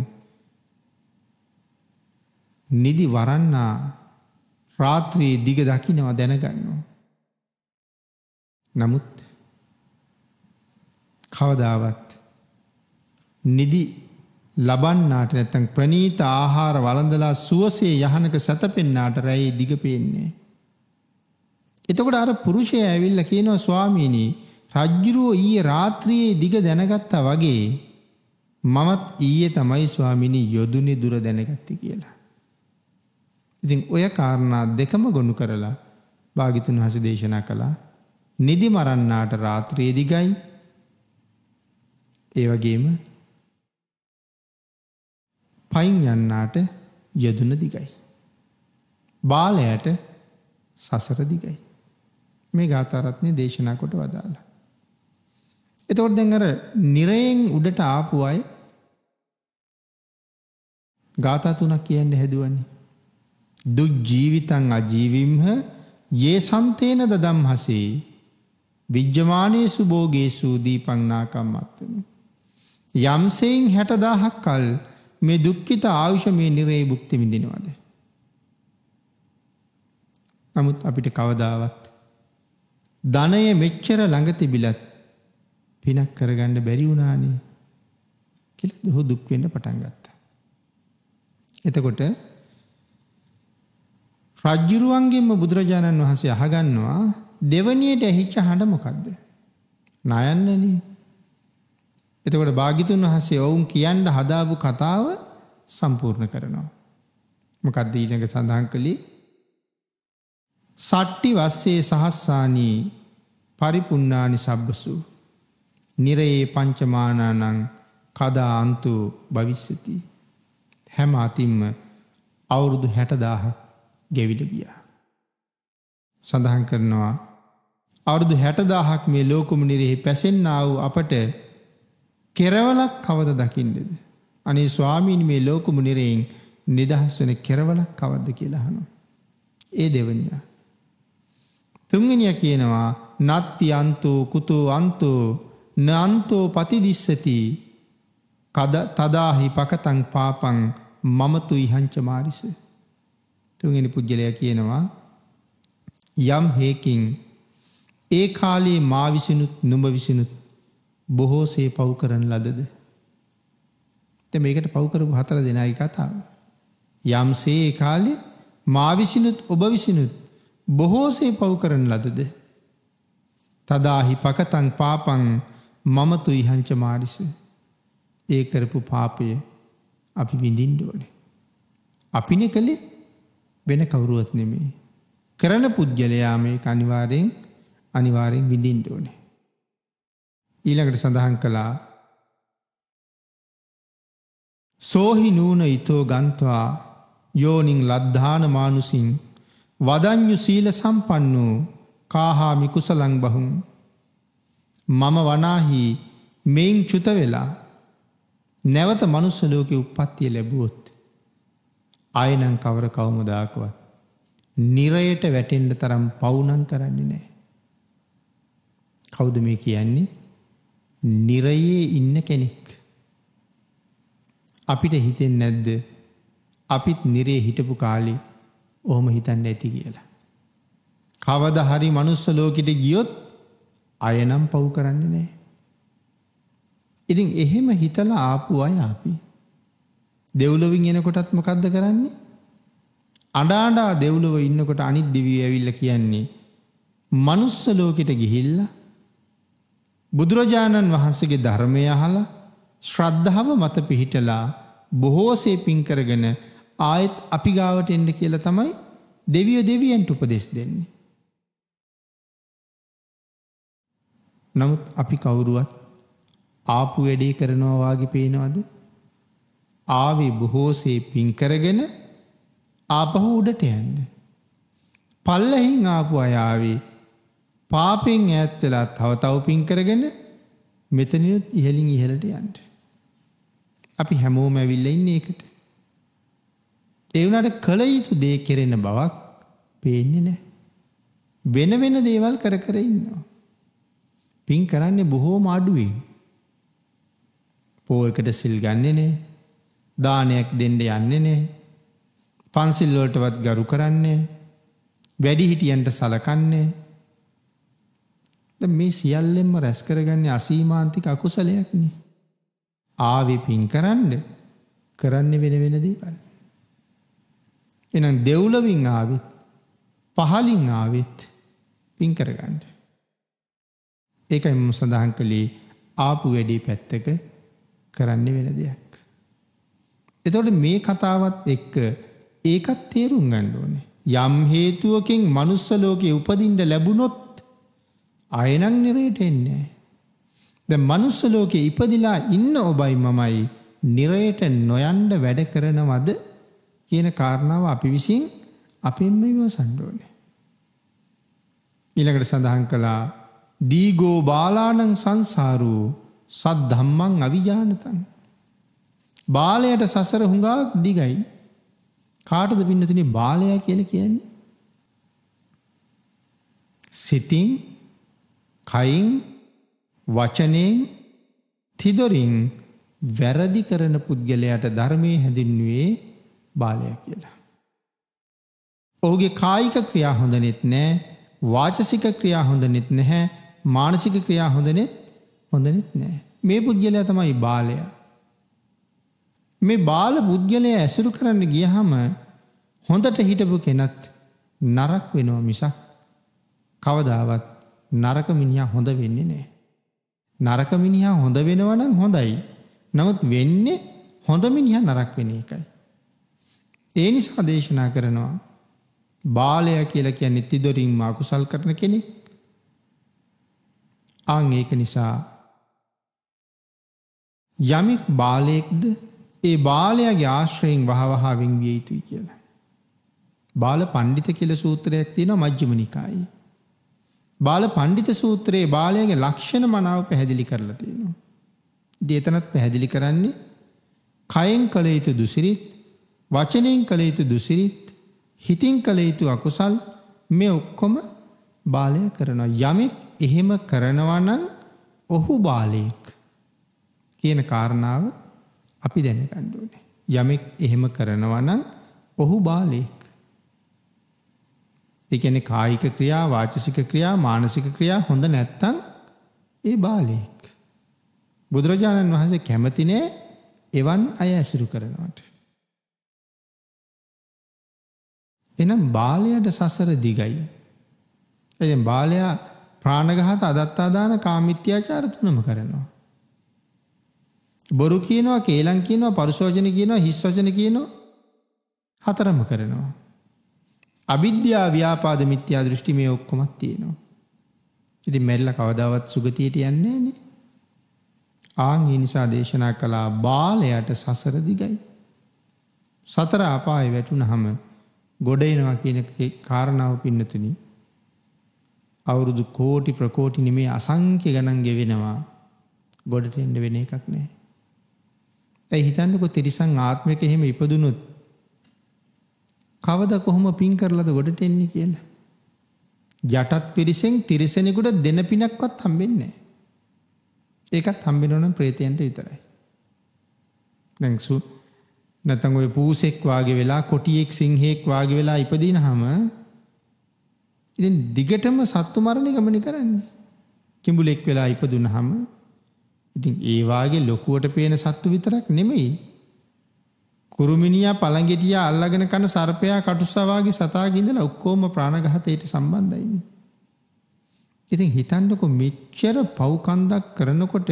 නිදි වරන්නා රාත්‍රියේ දිග දකින්නවා දැනගන්නවා. නමුත් කවදාවත් නිදි ලබන්නාට නැත්තම් ප්‍රනීත ආහාර වළඳලා සුවසේ යහනක සැතපෙන්නාට රැයේ දිග පේන්නේ නෑ. එතකොට අර පුරුෂයා ඇවිල්ලා කියනවා ස්වාමීනි රජ්ජුරුව ඊයේ රාත්‍රියේ දිග දැනගත්තා වගේ මමත් ඊයේ තමයි ස්වාමීනි යොදුනේ දුර දැනගත්තේ කියලා. ඉතින් ඔය කාරණා දෙකම ගොනු කරලා භාගිතුන් හස දේශනා කළා නිදි මරන්නාට රාත්‍රියේ දිගයි ඒ වගේම පයින් යන්නාට යදුන දිගයි. බාලයට සසර දිගයි. මේ ගාතාරත්නය දේශනා කොට වදාලා. එතකොට දැන් අර නිරයෙන් උඩට ආපු අය ගාථා තුනක් කියන්න හැදුවන්නේ. දුක් ජීවිතං අජීවිම්හ යේ සන්තේන දදම්හසේ විජ්ජමානයේසු භෝගේසු දීපංනාකම් අත්තම. යම්සයෙන් හැටදාහක් කල් මේ දුක්ඛිත ආයුෂ මේ නිරේ භුක්ති විඳිනවද? නමුත් අපිට කවදාවත් ධනය මෙච්චර ළඟ තිබිලත් පිනක් කරගන්න බැරි වුණානේ කියලා ඔහු දුක් වෙන්න පටන් ගත්තා. එතකොට රජ්ජුරුවන්ගෙන්ම බුදුරජාණන් වහන්සේ අහගන්නවා දෙවනියට ඇහිච්ච හඬ මොකද්ද? නයන්නනේ. එතකොට භාග්‍යතුන් වහන්සේ වුන් කියන්න හදාපු කතාව සම්පූර්ණ කරනවා. මොකද්ද ඊළඟ සඳහන් කළේ? සට්ටි වස්සේ සහස්සානී පරිපුන්නානි සබ්බසු. නිරයේ පංචමානානං කදා අන්තු භවිස්සති. හැම අතින්ම අවුරුදු හැටදාහ ගෙවිල ගියා. සඳහන් කරනවා අවුරුදු හැටදාහක් මේ ලෝකුම නිරෙහි පැසෙන්න්නා වූ අපට කෙරවලක් කවද දකිින්ඩද. අනේ ස්වාමීන් මේ ලෝකුම නිරයෙන් නිදහස් වෙන කෙරවලක් කවද්ද කියලාහනු. ඒ දෙවනියා. තුන්ගෙනිය කියනවා නත්ති අන්තෝ කුතෝ අන්තෝ නන්තෝ පතිදිස්සති කද තදාහි පකතං පාපං මමතු ඉහංච මාරිස. තුන්ගනි පුද්ගලය කියනවා යම් හේකින් ඒ කාලයේ මාවිසිනුත් නුඹ විසිනුත් බොහෝසේ පව් කරන ලදද. ත මේකට පව්කරපු හතර දෙනයි කතාව. යම්සේ ඒ කාලෙ මාවිසිනුත් ඔබ විසිනුත් බොහෝසේ පව් කරන ලදද. තදාහි පකතං පාපං මමතු ඉහංච මාරිස ඒ කරපු පාපය අපි විඳින්ඩෝනේ. අපින කළේ වෙන කවුරුවත් නෙමේ. කරන පුද්ගලයා මේ අනිවාරයෙන් අනිවාරයෙන් විඳින්ඩෝනේ. ඊළඟට සඳහන් කළා සෝහි නූන ඉතෝ ගන්තවා යෝනිං ලද්ධාන මානුසින් වදඤ්ඤු සීල සම්පන්නෝ කාහාමි කුසලං බහුම් මම වනාහි මෙයින් චුත වෙලා නැවත මනුස්ස ලෝකේ උප්පත්තිය ලැබුවොත් ආයෙනම් කවර කවමදාකවත් නිරයට වැටෙන්න තරම් පවුනම් කරන්නේ නැහැ. කවුද මේ කියන්නේ? නිරයේ ඉන්න කෙනෙක්. අපිට හිතෙන්නේ නැද්ද? අපිත් නිරේ හිටපු කාලේ ඕහොම හිතන්න ඇති කියලා. කවද හරි මනුස්ස ලෝකෙට ගියොත් අයනම් පව් කරන්නේ නෑ. ඉතින් එහෙම හිතල ආපු අය අපි. දෙව්ලොවින් එනකොටත් මොකක්ද කරන්නේ. අඩාඩා දෙව්ලොව ඉන්නකොට අනිත් දෙවී ඇවිල්ල කියන්නේ. මනුස්ස ලෝකෙට ගිහිල්ල බුදුරජාණන් වහන්සේගේ ධර්මය අහලා ශ්‍රද්ධාව මත පිහිටලා බොහෝසේ පින්කරගෙන ආයෙත් අපි ගාවට එන්න කියලා තමයි දෙවියෝ දෙවියන්ට උපදෙස් දෙන්නේ. නමුත් අපි කවුරුවත් ආපු වැඩේ කරනවා වාගේ පේනවද? ආවේ බොහෝසේ පින් කරගෙන ආපහු උඩට යන්න. පල්ලෙහින් ආපු අය ආවේ පාපෙන් ඈත් වෙලා තව තව පින් කරගෙන මෙතනිනුත් ඉහළින් ඉහළට යන්න. අපි හැමෝම ඇවිල්ලා ඉන්නේ ඒකට. එවුනට කළ යුතු දේ කෙරෙන බවක් පේන්නේ නෑ. වෙන වෙන දේවල් කර කර ඉන්නවා. පින් කරන්නේ බොහෝම අඩුවෙන්. පෝයකට සිල් ගන්නේ නේ. දානයක් දෙන්න යන්නේ නේ. පන්සිල් වලටවත් ගරු කරන්නේ. වැඩිහිටියන්ට සලකන්නේ. මේ සියල්ලෙන්ම රැස් කරගන්නේ අසීමාන්තික අකුසලයක්නේ. ආවේ පින් කරන්න කරන්නේ වෙන වෙන දේවල්. එනම් දෙව්ලවින් ආවිත් පහලින් ආවිත් පින් කරගන්න. ඒකයි මම සඳහන් කළේ ආපු වැඩි පැත්තක කරන්න වෙන දෙයක්. එතකොට මේ කතාවත් එක්ක ඒකත් තේරුම් ගන්න ඕනේ. යම් හේතුවකින් manuss ලෝකේ උපදින්න ලැබුණොත් ආයෙනම් නිරයට එන්නේ නැහැ. දැන් manuss ලෝකේ ඉපදිලා ඉන්න ඔබයි මමයි නිරයට නොයන්න වැඩ කරනවද? කියන කාරණාව අපි විසින් අපින්ම විමසන්න ඕනේ. ඊළඟට සඳහන් කළා දීගෝ බාලාණං සංසාරෝ සද්ධම්මං අවිජානතං. බාලයට සසර හුඟක් දිගයි. කාටද පින්නතුනේ බාලයා කියලා කියන්නේ? සිතින් කයින් වචනයෙන් තිදොරින් වැරදි කරන පුද්ගලයාට ධර්මයේ හැඳින්වුවේ බාලය කියලා. ඔහුගේ කායික ක්‍රියා හොඳනෙත් නෑ වාචසික ක්‍රියා හොඳනෙත් නැහැ මානසික ක්‍රියා හොඳනෙත් හොඳනෙත් නෑ. මේ පුද්ගලයා තමයි බාලය. මේ බාල පුද්ගලය ඇසුරු කරන්න ගියහම හොඳට හිටපු කෙනත් නරක් වෙනවා මිසක් කවදාවත් නරක මිනිහා හොඳ වෙන්නේ නෑ. නරක මිනිහා හොඳ වෙනවනම් හොඳයි. නමුත් වෙන්නේ හොඳ මිනිහා නරක් වෙන එකයි. ඒ නිසා දේශනා කරනවා බාලය කියලා කියන්නේ තිදොරින් අකුසල් කරන කෙනෙක් අං ඒක නිසා යමෙක් බාලයෙක්ද ඒ බාලයාගේ ආශ්‍රයෙන් වහවහා වෙන්විය යුතුයි කියලා. බාල පණ්ඩිත කියල සූත්‍රයක් තියෙන මජ්්‍යමනිකායි. බාල පණ්ඩිත සූත්‍රයේ බාලයගේ ලක්ෂණ මනාව පැහැදිලි කරලා තියෙනවා. දේතනත් පැහැදිලි කරන්නේ කයෙන් කළ යුතු දුසිරිත් වචනයෙන් කළ යුතු දුසිරිත් හිතින් කළ යුතු අකුසල් මේ ඔක්කොම බාලය කරනවා. යමෙක් එහෙම කරනවා නම් ඔහු බාලයෙක් කියන කාරණාව අපි දැනගන්න ඕනේ. යමෙක් එහෙම කරනවා නම් ඔහු බාලයෙක්. ඒ කියන්නේ කායික ක්‍රියා, වාචසික ක්‍රියා, මානසික ක්‍රියා හොඳ නැත්තම් ඒ බාලයෙක්. බුදුරජාණන් වහන්සේ කැමති නෑ එවන් අය ඇසුරු කරනවට. එනම් බාලයට සසර දිගයි. ඇ බාලයා ප්‍රාණගහත අදත්තාදාන කාමිත්‍යාචාරතුනම කරනවා. බොරු කියනවා කේලං කියනවා පරුසෝජන කියනවා හිස්වචන කියනවා හතරම කරනවා. අවිද්‍යා ව්‍යාපාද මිත්‍යා දෘෂ්ටි මේ ඔක්කොමත් තියෙනවා. ඉති මැල්ල කවදාවත් සුගතියට යන්නේ නේ. ආං හිනිසා දේශනා කළා බාලයට සසර දිගයි. සතර අපාය වැටුන හම ගොඩ එනවා කියන කාරණාව පින්නතුනි අවුරුදු කෝටි ප්‍රකෝටි නෙමේ අසංඛ්‍ය ගණන් ගෙවෙනවා ගොඩට එන්න වෙන එකක් නැහැ. ඇයි හිතන්නකො තිරිසන් ආත්මික එහෙම ඉපදුනොත් කවද කොහොම පින් කරලාද ගොඩට එන්නේ කියලා. යටත් පිරිසෙන් තිරිසෙනෙකුට දෙන පිනක්වත් හම්බෙන්නේ නැහැ. ඒකත් හම්බෙනවනම් ප්‍රේතයන්ට විතරයි. දැන් සු නැතන් ඔය පූසෙක් වාගේ වෙලා කොටියෙක් සිංහෙක් වාගේ වෙලා ඉපදිනහම ඉතින් දිගටම සත්තු මරණය ගමන කරන්නේ. කිඹුලෙක් වෙලා ඉපදුනහම ඉතින් ඒ වාගේ ලොකුවට පේන සත්තු විතරක් නෙමෙයි. කුරුමිනියා පළඟෙටියා අල්ලගෙන කන සර්පයා කටුස්සා වාගේ සතාගේ ඉඳලා ඔක්කොම ප්‍රාණඝාතයට සම්බන්ධයිනේ. ඉතින් හිතන්නකො මෙච්චර පව් කන්දක් කරනකොට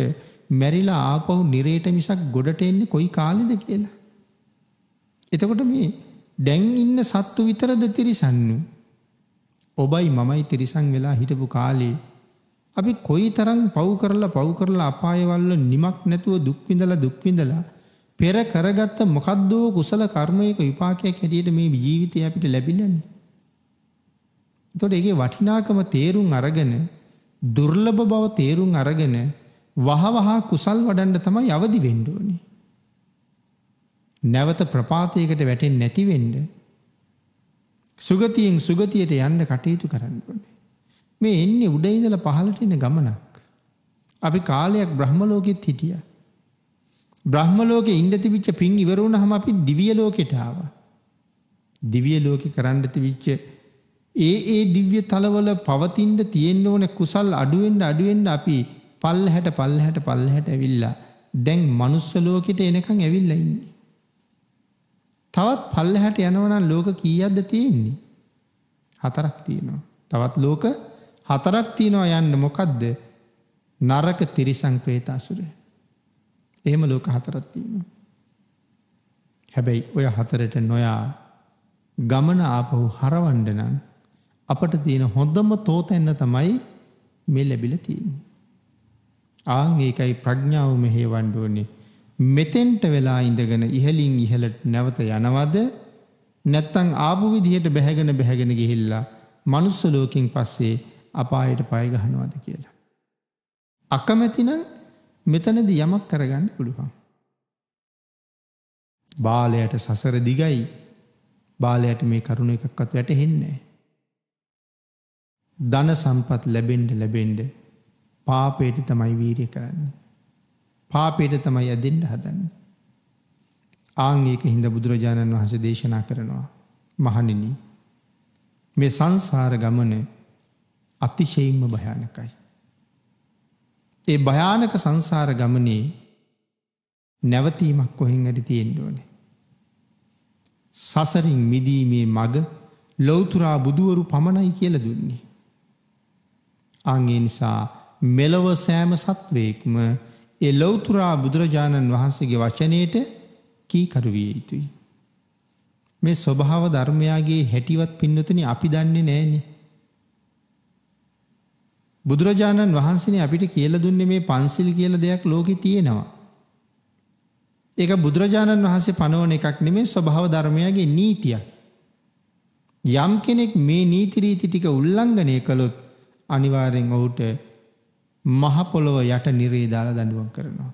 මැරිලා ආපහු නිරේට මිසක් ගොඩට එන්නේ කොයි කාලෙද කියලා. එතකොට මේ දැන් ඉන්න සත්තු විතරද තිරිසන්නු? ඔබයි මමයි තිරිසන් වෙලා හිටපු කාලේ අපි කොයිතරම් පව් කරලා පව් කරලා අපායවල නිමක් නැතුව දුක් විඳලා දුක් විඳලා පෙර කරගත්ත මොකද්ද කුසල කර්මයක විපාකයක් හැටියට මේ ජීවිතේ අපිට ලැබිලානේ. එතකොට ඒකේ වටිනාකම තේරුම් අරගෙන දුර්ලභ බව තේරුම් අරගෙන වහවහ කුසල් වඩන්න තමයි අවදි වෙන්න ඕනේ. නැවත ප්‍රපාතයකට වැටෙන් නැතිවෙන්ඩ සුගතියෙන් සුගතියට යන්න කටයුතු කරන්න ඕනේ. මේ එන්නේ උඩයිදල පහලටන ගමනක්. අපි කාලයක් බ්‍රහ්මලෝකෙත් හිටිය. බ්‍රහ්මලෝක ඉන්ඩතිවිච්ච පින් ඉවරුණ හම අපි දිවියලෝකෙටාව. දිවියලෝකෙ කරන්නති විච්ච ඒ ඒ දිව්‍ය තලවල පවතින්ට තියෙන් ඕන කුසල් අඩුවෙන්ට අඩුවෙන්ට අපි පල් හැට පල් හැට පල් හැට ඇවිල්ලා දැන් මනුස්සලෝකෙට එනකං ඇවිල්ලඉන්නේ. තවත් පල්ලෙහාට යනවනම් ලෝක කීයක්ද තියෙන්නේ? හතරක් තියෙනවා. තවත් ලෝක හතරක් තියෙනවා යන්න මොකද්ද? නරක තිරිසන් പ്രേතාසුර. එහෙම ලෝක හතරක් තියෙනවා. හැබැයි ඔය හතරට නොයා ගමන ආපහු හරවන්න නම් අපට තියෙන හොඳම තෝතැන්න තමයි මේ ලැබිලා තියෙන්නේ. ආන් ඒකයි ප්‍රඥාව මෙහෙවන්න ඕනේ. මෙතෙන්ට වෙලා ඉඳගෙන ඉහලින් ඉහලට නැවත යනවද නැත්තං ආපු විදිහට බැහැගෙන බැහැගෙන ගිහිල්ලා මනුස්ස ලෝකින් පස්සේ අපායට පයගහනවද කියලා. අකමැතිනම් මෙතනද යමක් කරගන්න පුළුවන්. බාලයට සසර දිගයි බාලයට මේ කරුණ එකක්වත් වැටහෙන්නේ. ධන සම්පත් ලැබෙන්ඩ ලැබෙන්ඩ පාපේට තමයි වීරිය කරන්නේ. පාපයට තමයි ඇදෙන්ට හදන්න. ආංඒක හින්ද බුදුරජාණන් වහන්සේ දේශනා කරනවා මහනින මේ සංසාර ගමන අතිශයින්ම භයානකයි. ඒ භයානක සංසාර ගමනේ නැවතීමක් කොහෙන් ඇඩි තියෙන්ඩුවනේ. සසරින් මිදීමේ මග ලොවතුරා බුදුවරු පමණයි කියල දුන්නේ. අංගේ නිසා මෙලොව සෑම සත්වයෙක්ම ඒ ලෞතුරා බුදුරජාණන් වහන්සේගේ වචනයට කීකරු විය යුතුයි. මේ ස්වභාව ධර්මයාගේ හැටිවත් පින්නතුනි අපි දන්නේ නෑනේ. බුදුරජාණන් වහන්සේනේ අපිට කියලා දුන්නේ මේ පන්සිල් කියලා දෙයක් ලෝකේ තියෙනවා. ඒක බුදුරජාණන් වහන්සේ පනවන එකක් නෙමේ ස්වභාව ධර්මයාගේ නීතියක්. යම් කෙනෙක් මේ නීති රීති ටික උල්ලංඝනය කළොත් අනිවාර්යෙන් ඔහුට මහපොළොව යට නිරේදාල දඩුවන් කරනවා.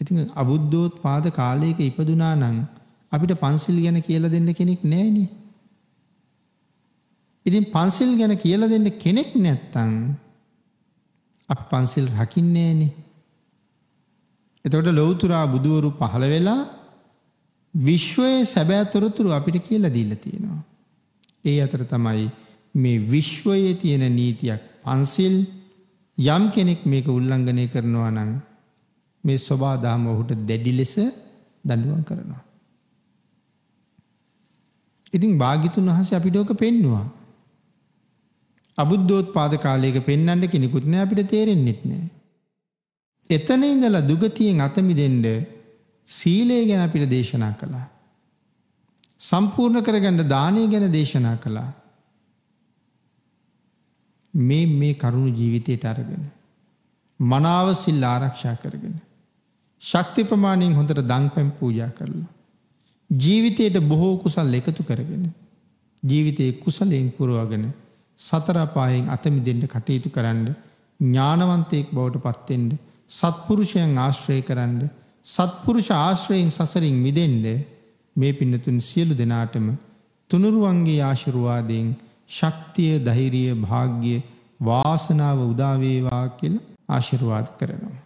ඉතින් අබුද්ධෝත් පාද කාලයක ඉපදුනා නං අපිට පන්සිල් ගැන කියල දෙන්න කෙනෙක් නෑන. ඉතින් පන්සිල් ගැන කියල දෙන්න කෙනෙක් නැත්තං අප පන්සිල් රකින්නේනේ. එතකොට ලොවතුරා බුදුවරු පහළ වෙලා විශ්වයේ සැබෑතොරතුරු අපිට කියල දීල තියෙනවා. ඒ අතර තමයි මේ විශ්වයේ තියෙන නීතියක් පන්සිල් යම් කෙනෙක් මේක උල්ලංඝනය කරනවා නම් මේ ස්වභාදාම ඔහුට දැඩි ලෙස දඬුවම් කරනවා. ඉතින් භාගිතුන් වහන්සේ අපිට ඕක පෙන්නවා. අබුද්ධෝත්පාද කාලයක පෙන්වන්න කෙනෙකුත් නෑ අපිට තේරෙන්නෙත් නෑ. එතන ඉඳලා දුගතියෙන් අත මිදෙන්න සීලය ගැන අපිට දේශනා කළා. සම්පූර්ණ කරගන්න දානය ගැන දේශනා කළා. මේ මේ කරුණු ජීවිතයට අරගෙන. මනාව සිල් ආරක්ෂා කරගෙන. ශක්ති ප්‍රමාණයෙන් හොඳට දංපැම් පූජා කරලා. ජීවිතයට බොහෝ කුසල් එකතු කරගෙන. ජීවිතයේ කුසලයෙන් පුරුවගෙන සතරපායෙන් අතමි දෙන්න කටයුතු කරන්න ඥානවන්තයෙක් බවට පත්තෙන්ට සත්පුරුෂයන් ආශ්‍රය කරන්න සත්පුරුෂ ආශ්‍රයෙන් සසරින් මිදෙන්ඩ මේ පින්නතුන් සියලු දෙනාටම තුනුරුවන්ගේ ආශිරුවාදයෙන් ශක්තිය ධෛරිය භාග්‍ය වාසනාව උදාවේවා කියල ආශිරවාද කරනවා.